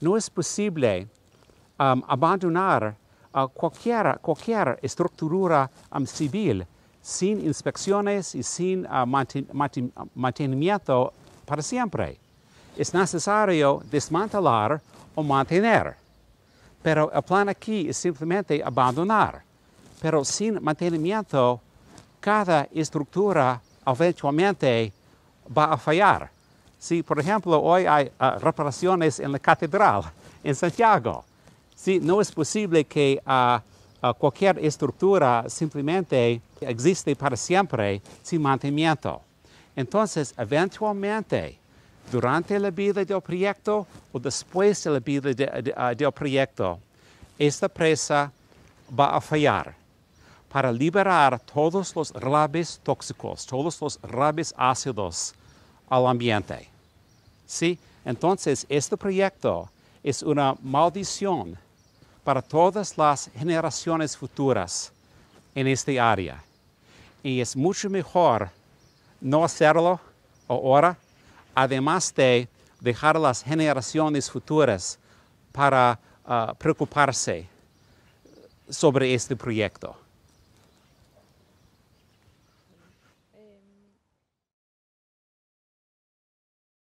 no es posible um, abandonar uh, cualquier, estructura um, civil sin inspecciones y sin uh, mantenimiento para siempre. Es necesario desmantelar o mantener. Pero el plan aquí es simplemente abandonar. Pero sin mantenimiento, cada estructura eventualmente va a fallar. Si, por ejemplo, hoy hay ah, reparaciones en la catedral en Santiago. Si no es posible que ah, ah, cualquier estructura simplemente existe para siempre sin mantenimiento. Entonces, eventualmente, durante la vida del proyecto o después de la vida del proyecto, esta presa va a fallar para liberar todos los rabes tóxicos, todos los rabes ácidos al ambiente. Entonces, este proyecto es una maldición para todas las generaciones futuras en este área. Y es mucho mejor no hacerlo ahora, además de dejar a las generaciones futuras para ah, preocuparse sobre este proyecto.